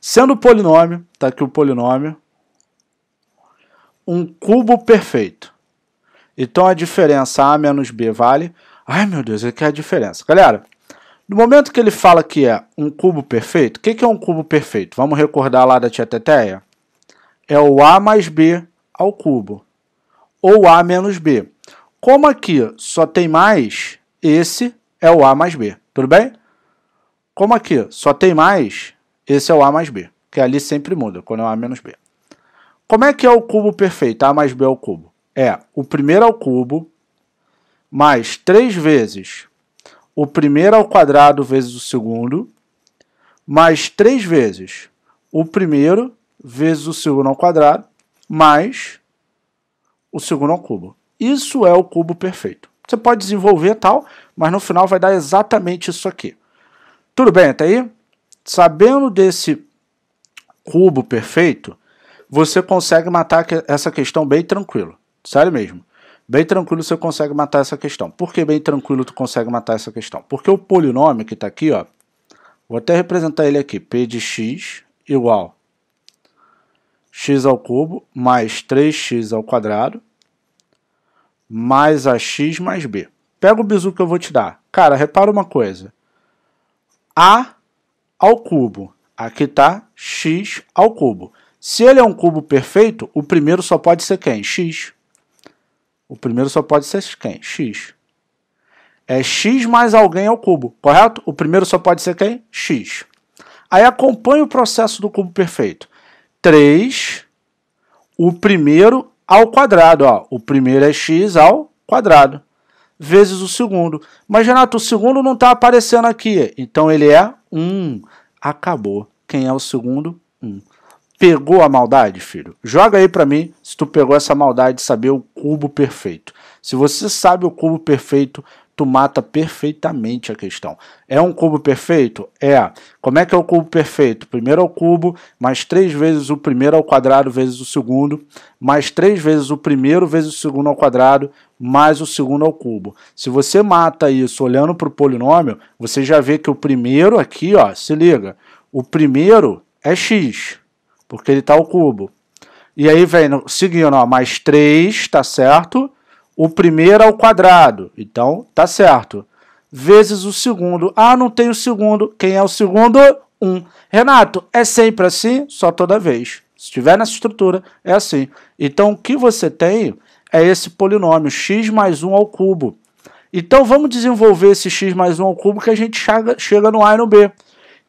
Sendo o polinômio, está aqui o polinômio, um cubo perfeito. Então a diferença A menos B vale. Ai meu Deus, aqui é a diferença. Galera, no momento que ele fala que é um cubo perfeito, o que, que é um cubo perfeito? Vamos recordar lá da tia Teteia? É o A mais B ao cubo, ou A menos B. Como aqui só tem mais, esse é o A mais B, tudo bem? Como aqui só tem mais, esse é o A mais B, que ali sempre muda, quando é o A menos B. Como é que é o cubo perfeito? A mais B ao é cubo. É o primeiro ao é cubo mais 3 vezes o primeiro ao quadrado vezes o segundo, mais 3 vezes o primeiro vezes o segundo ao quadrado, mais o segundo ao cubo. Isso é o cubo perfeito. Você pode desenvolver tal, mas no final vai dar exatamente isso aqui. Tudo bem até aí? Sabendo desse cubo perfeito, você consegue matar essa questão bem tranquilo. Sério mesmo. Bem tranquilo você consegue matar essa questão. Por que bem tranquilo tu consegue matar essa questão? Porque o polinômio que está aqui, ó, vou até representar ele aqui, p de x igual x ao cubo mais 3x ao quadrado mais ax mais b. Pega o bizu que eu vou te dar. Cara, repara uma coisa. A ao cubo. Aqui está x ao cubo. Se ele é um cubo perfeito, o primeiro só pode ser quem? x. O primeiro só pode ser quem? x. É x mais alguém ao cubo, correto? O primeiro só pode ser quem? x. Aí acompanha o processo do cubo perfeito. 3, o primeiro ao quadrado. Ó. O primeiro é x ao quadrado, vezes o segundo. Mas, Renato, o segundo não está aparecendo aqui, então ele é um. Acabou. Quem é o segundo? Um. Pegou a maldade, filho? Joga aí para mim se tu pegou essa maldade de saber o cubo perfeito. Se você sabe o cubo perfeito, tu mata perfeitamente a questão. É um cubo perfeito? É. Como é que é o cubo perfeito? Primeiro ao é cubo, mais três vezes o primeiro ao quadrado vezes o segundo, mais três vezes o primeiro vezes o segundo ao quadrado, mais o segundo ao cubo. Se você mata isso olhando para o polinômio, você já vê que o primeiro aqui, ó, se liga, o primeiro é x, porque ele está ao cubo. E aí vem seguindo, ó, mais 3, tá certo? O primeiro ao é quadrado, então tá certo. Vezes o segundo. Ah, não tem o segundo. Quem é o segundo? 1. Um. Renato, é sempre assim? Só toda vez. Se tiver nessa estrutura, é assim. Então, o que você tem é esse polinômio, x mais 1 ao cubo. Então vamos desenvolver esse x mais 1 ao cubo que a gente chega, chega no A e no B.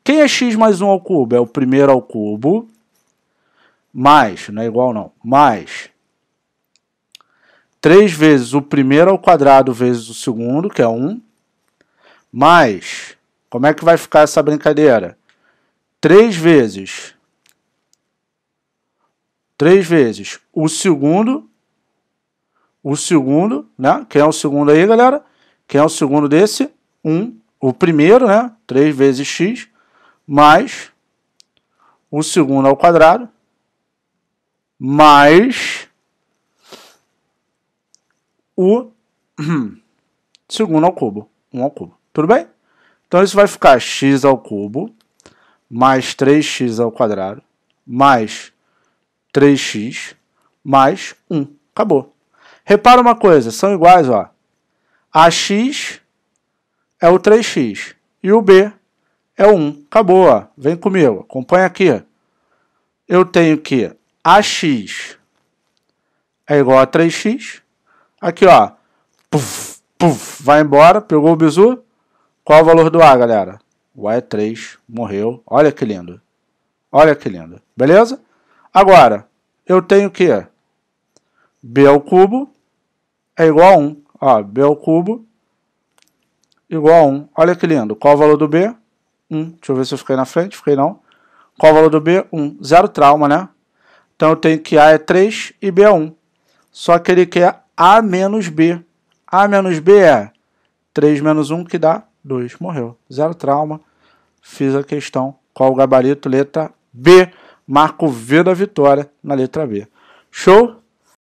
Quem é x mais 1 ao cubo? É o primeiro ao cubo, mais, não é igual não, mais 3 vezes o primeiro ao quadrado vezes o segundo, que é 1, mais, como é que vai ficar essa brincadeira? 3 vezes, 3 vezes o segundo o segundo, né? Quem é o segundo aí, galera? Quem é o segundo desse? 1. Um, o primeiro, né? 3 vezes x, mais o segundo ao quadrado, mais o segundo ao cubo. 1 um ao cubo. Tudo bem? Então isso vai ficar x ao cubo mais 3x ao quadrado mais 3x mais 1. Acabou. Repara uma coisa, são iguais, ó. x é o 3x e o B é o 1. Acabou, ó. Vem comigo, acompanha aqui. Eu tenho que a x é igual a 3x. Aqui, ó. Puf, puf, vai embora, pegou o bizu. Qual o valor do A, galera? O A é 3, morreu. Olha que lindo. Olha que lindo. Beleza? Agora, eu tenho que B ao cubo é igual a 1. Ó, b ao cubo igual a 1. Olha que lindo. Qual o valor do b? 1. Deixa eu ver se eu fiquei na frente. Fiquei não. Qual o valor do b? 1. Zero trauma, né? Então eu tenho que a é 3 e b é 1. Só que ele é quer a menos b. a menos b é 3 menos 1 que dá 2. Morreu. Zero trauma. Fiz a questão. Qual o gabarito? Letra B. Marco V da vitória na letra B. Show?